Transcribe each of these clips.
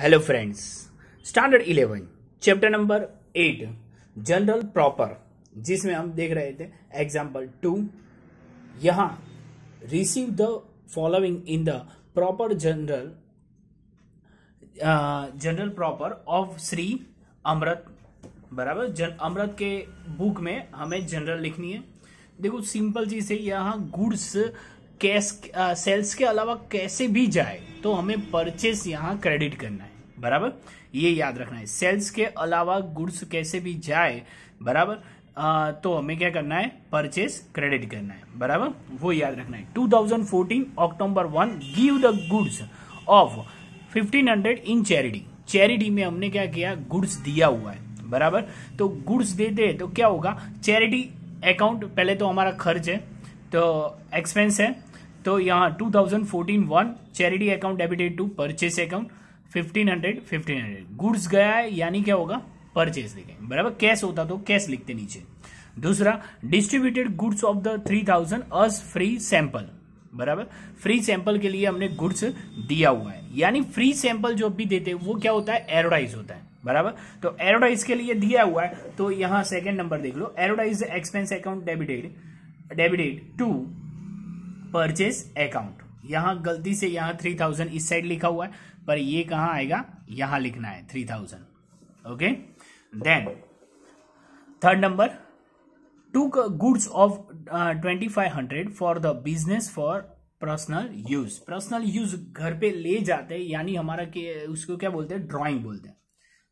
hello friends standard eleven chapter number eight journal proper जिसमें हम देख रहे थे एग्जाम्पल टू यहां receive the following in the proper journal journal proper of Shri Amrit बराबर जन अमृत के बुक में हमें जनरल लिखनी है देखो सिंपल चीज है यहाँ गुड्स कैश सेल्स के अलावा कैसे भी जाए तो हमें परचेस यहाँ क्रेडिट करना है बराबर ये याद रखना है सेल्स के अलावा गुड्स कैसे भी जाए बराबर आ, तो हमें क्या करना है परचेस क्रेडिट करना है बराबर वो याद रखना है 2014 October one give the goods of 1500 in charity charity में हमने क्या किया गुड्स दिया हुआ है बराबर तो गुड्स दे दे तो क्या होगा चैरिटी अकाउंट पहले तो हमारा खर्च है तो एक्सपेंस है तो यहाँ 2014 thousand fourteen one charity account debited to purchase account fifteen hundred fifteen hundred goods गया है यानी क्या होगा परचेस लिखे बराबर कैश होता तो कैश लिखते नीचे दूसरा distributed goods of the three thousand as free sample बराबर फ्री सैंपल के लिए हमने गुड्स दिया हुआ है यानी फ्री सैंपल जो भी देते हैं वो क्या होता है एरोडाइज होता है बराबर तो एरोडाइज के लिए दिया हुआ है तो यहां सेकेंड नंबर देख लो एरोडाइज expense account debited debited to purchase account यहां गलती से यहां थ्री थाउजेंड इस साइड लिखा हुआ है पर ये कहां आएगा यहां लिखना है three thousand okay then third number goods of twenty five hundred for the business for personal use personal use घर पे ले जाते हैं यानी हमारा के उसको क्या बोलते हैं ड्रॉइंग बोलते हैं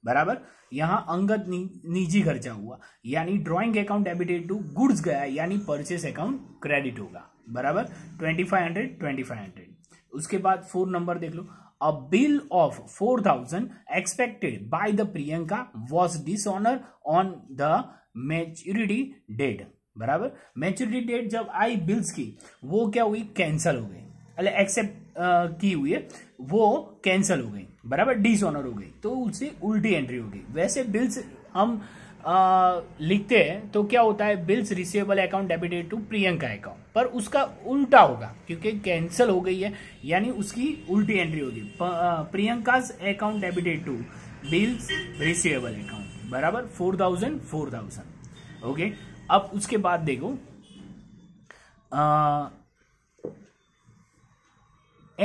बराबर यहां अंगत नि, निजी खर्चा हुआ यानी drawing account debited to goods गया यानी परचेस अकाउंट क्रेडिट होगा बराबर twenty five hundred twenty five hundred उसके बाद फोर नंबर देख लो a bill of four thousand expected by the Priyanka was dishonour on the maturity date बराबर मैच्योरिटी डेट जब आई बिल्स की वो क्या हुई कैंसिल हो गई अरे एक्सेप्ट की हुई है वो कैंसिल हो गई बराबर डिसऑनर हो गई तो उससे उल्टी एंट्री हो गई वैसे बिल्स हम आ, लिखते हैं तो क्या होता है bills receivable account debited to Priyanka account पर उसका उल्टा होगा क्योंकि कैंसिल हो गई है यानी उसकी उल्टी एंट्री होगी Priyanka account debited to bills receivable account बराबर four thousand four thousand okay अब उसके बाद देखो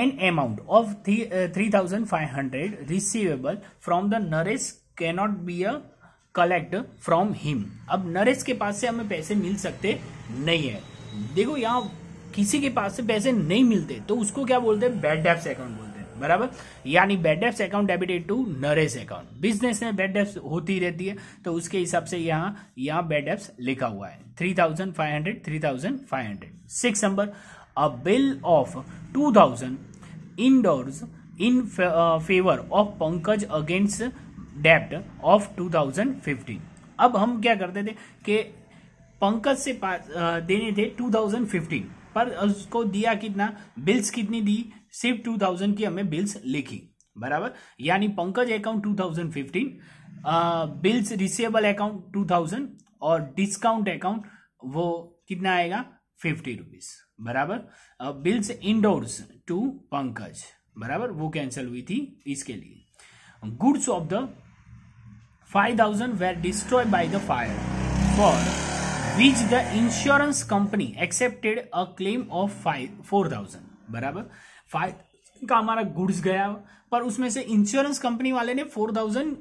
an amount of three thousand five hundred receivable from the Naresh cannot be a collect from him अब नरेश के पास से हमें पैसे मिल सकते नहीं है देखो यहाँ किसी के पास से पैसे नहीं मिलते तो उसको क्या बोलते हैं बैड डेप्स अकाउंट बोलते हैं बराबर यानी bad debts account debited to Naresh account business में बैड डेप्स होती रहती है तो उसके हिसाब से यहाँ यहाँ बैड डेप्स लिखा हुआ है three thousand five hundred three thousand five hundred six number a bill of two thousand endorse in favour of Pankaj against डेप्ट ऑफ 2015 अब हम क्या करते थे कि पंकज से पास देने थे 2015 पर उसको दिया कितना बिल्स कितनी दी सिर्फ 2000 की हमें बिल्स लिखी बराबर यानी Pankaj account 2015 bills receivable account 2000 और डिस्काउंट अकाउंट वो कितना आएगा फिफ्टी रुपीज बराबर बिल्स इंडोर्स टू पंकज बराबर वो कैंसिल हुई थी इसके लिए goods of the five thousand destroy were the fire for which the insurance company accepted a claim of five four thousand बराबर फाइव का हमारा गुड्स गया पर उसमें से इंश्योरेंस कंपनी वाले ने फोर थाउजेंड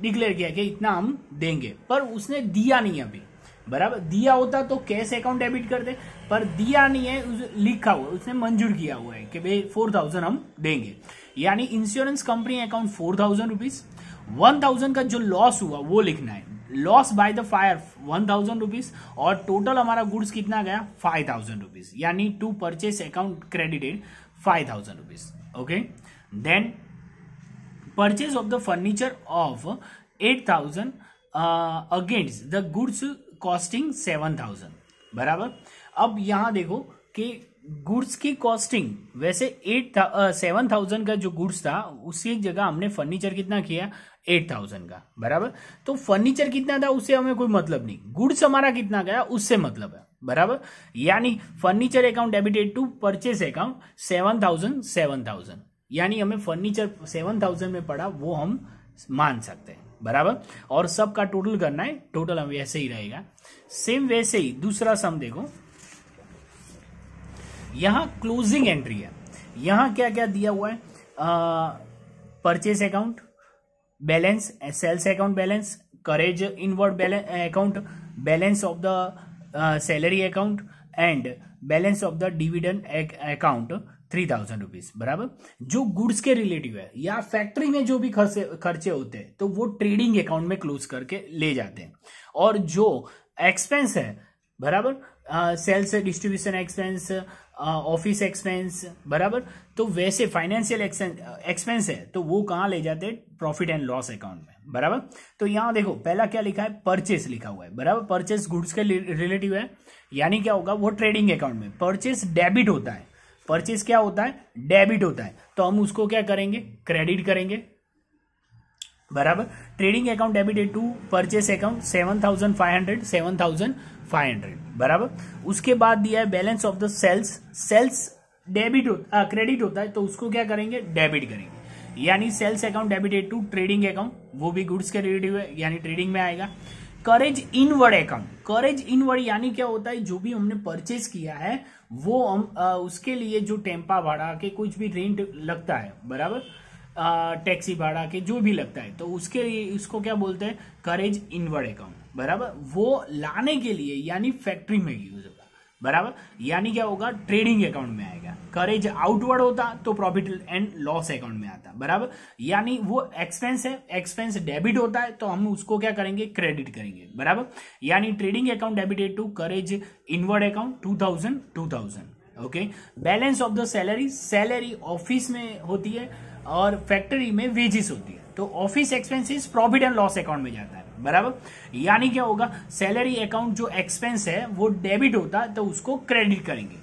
डिक्लेयर किया कि इतना हम देंगे पर उसने दिया नहीं अभी बराबर दिया होता तो कैश अकाउंट डेबिट कर दे पर दिया नहीं है लिखा हुआ उसने मंजूर किया हुआ है कि भाई फोर थाउजेंड हम देंगे यानी insurance company account four thousand rupees one thousand का जो लॉस हुआ वो लिखना है loss by the fire one thousand rupees और टोटल हमारा गुड्स कितना गया फाइव थाउजेंड रुपीज यानी to purchase account credited five thousand rupees okay then purchase of the furniture of eight thousand against the goods costing seven thousand बराबर अब यहां देखो कि गुड्स की कॉस्टिंग वैसे एट था सेवन थाउजेंड का जो गुड्स था एक जगह हमने फर्नीचर कितना किया एट थाउजेंड का बराबर तो फर्नीचर कितना था उससे हमें कोई मतलब नहीं गुड्स हमारा कितना गया उससे मतलब है बराबर यानी furniture account debited to purchase account seven thousand seven thousand यानी हमें फर्नीचर सेवन थाउजेंड में पड़ा वो हम मान सकते हैं बराबर और सबका टोटल करना है टोटल हम वैसे ही रहेगा सेम वैसे ही दूसरा सम देखो यहां क्लोजिंग एंट्री है यहां क्या क्या दिया हुआ है purchase account balance sales account balance carriage inward balance account balance of the salary account and balance of the dividend account three thousand rupees बराबर जो गुड्स के रिलेटिव है या फैक्ट्री में जो भी खर्चे खर्चे होते हैं तो वो ट्रेडिंग अकाउंट में क्लोज करके ले जाते हैं और जो एक्सपेंस है बराबर sales distribution expense office expense बराबर तो वैसे फाइनेंशियल एक्सपेंस है तो वो कहाँ ले जाते हैं प्रॉफिट एंड लॉस अकाउंट में बराबर तो यहां देखो पहला क्या लिखा है परचेस लिखा हुआ है बराबर परचेस गुड्स के रिलेटिव है यानी क्या होगा वो ट्रेडिंग अकाउंट में परचेस डेबिट होता है परचेस क्या होता है डेबिट होता है तो हम उसको क्या करेंगे क्रेडिट करेंगे बराबर trading account debit a to purchase account seven thousand five hundred seven thousand five hundred बराबर उसके बाद दिया है balance of the sales sales debit होता क्रेडिट होता है तो उसको क्या करेंगे डेबिट करेंगे यानी sales account debit a to trading account वो भी गुड्स के रिलेटिव है यानी ट्रेडिंग में आएगा carriage inward account carriage inward यानी क्या होता है जो भी हमने परचेज किया है वो हम आ, उसके लिए जो टेम्पा भाड़ा के कुछ भी रेंट लगता है बराबर टैक्सी भाड़ा के जो भी लगता है तो उसके उसको क्या बोलते हैं करेज इनवर्ड अकाउंट बराबर वो लाने के लिए यानी फैक्ट्री में यूज होगा बराबर यानी क्या होगा ट्रेडिंग अकाउंट में आएगा करेज आउटवर्ड होता तो प्रॉफिट एंड लॉस अकाउंट में आता बराबर यानी वो एक्सपेंस है एक्सपेंस डेबिट होता है तो हम उसको क्या करेंगे क्रेडिट करेंगे बराबर यानी trading account debited to carriage inward account two thousand two thousand okay balance of the salary salary office में होती है और फैक्ट्री में वेजिस होती है तो office expenses profit and loss account में जाता है बराबर यानी क्या होगा सैलरी अकाउंट जो एक्सपेंस है वो डेबिट होता है तो उसको क्रेडिट करेंगे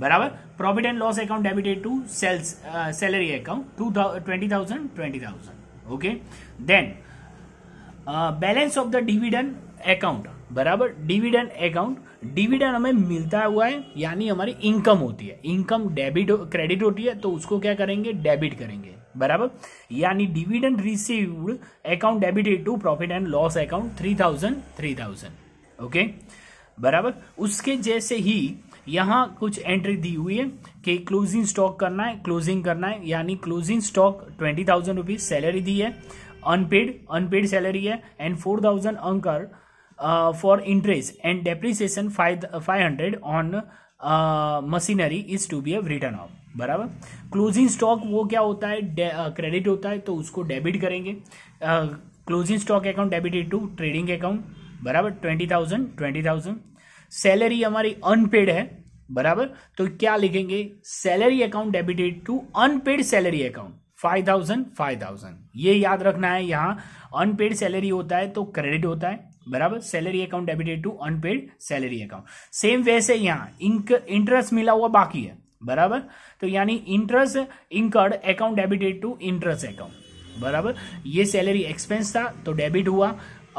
बराबर profit and loss account debited to sales salary account to twenty thousand twenty thousand okay then balance of the dividend account बराबर डिविडेंड अकाउंट डिविडेंड हमें मिलता हुआ है यानी हमारी इनकम होती है इनकम डेबिट क्रेडिट होती है तो उसको क्या करेंगे डेबिट करेंगे बराबर यानी dividend received account debited to profit and loss account three thousand three thousand okay बराबर उसके जैसे ही यहां कुछ एंट्री दी हुई है कि क्लोजिंग स्टॉक करना है क्लोजिंग करना है यानी closing stock twenty thousand rupees salary दी है अनपेड अनपेड सैलरी है and four thousand incur for interest and depreciation five five hundred on machinery is to be एव रिटर्न ऑफ बराबर क्लोजिंग स्टॉक वो क्या होता है क्रेडिट uh, होता है तो उसको डेबिट करेंगे closing stock account debited to trading account बराबर twenty thousand twenty thousand salary हमारी अनपेड है बराबर तो क्या लिखेंगे salary account debited to unpaid salary account five thousand five thousand ये याद रखना है यहां अनपेड सैलरी होता है तो क्रेडिट होता है बराबर salary account debited to unpaid salary account same वैसे इंक इंटरेस्ट मिला हुआ बाकी है बराबर तो यानी interest incurred account debited to interest account बराबर ये सैलरी एक्सपेंस था तो डेबिट हुआ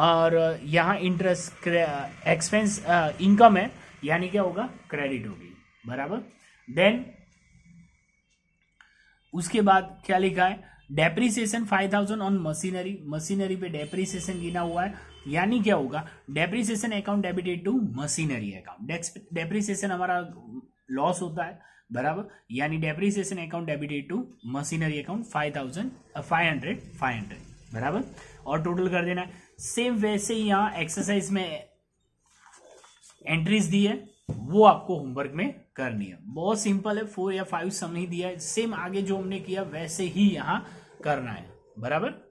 और यहाँ इंटरेस्ट एक्सपेंस इनकम है यानी क्या होगा क्रेडिट होगी बराबर देन उसके बाद क्या लिखा है depreciation five thousand on machinery machinery पे डेप्रीसिएशन गिना हुआ है यानी क्या होगा depreciation account debited to machinery account depreciation हमारा लॉस होता है बराबर यानी depreciation account debited to machinery account five thousand five hundred five hundred बराबर और टोटल कर देना है सेम वैसे ही यहाँ एक्सरसाइज में एंट्रीज दी है वो आपको होमवर्क में करनी है बहुत सिंपल है फोर या फाइव सम ही दिया है सेम आगे जो हमने किया वैसे ही यहाँ करना है बराबर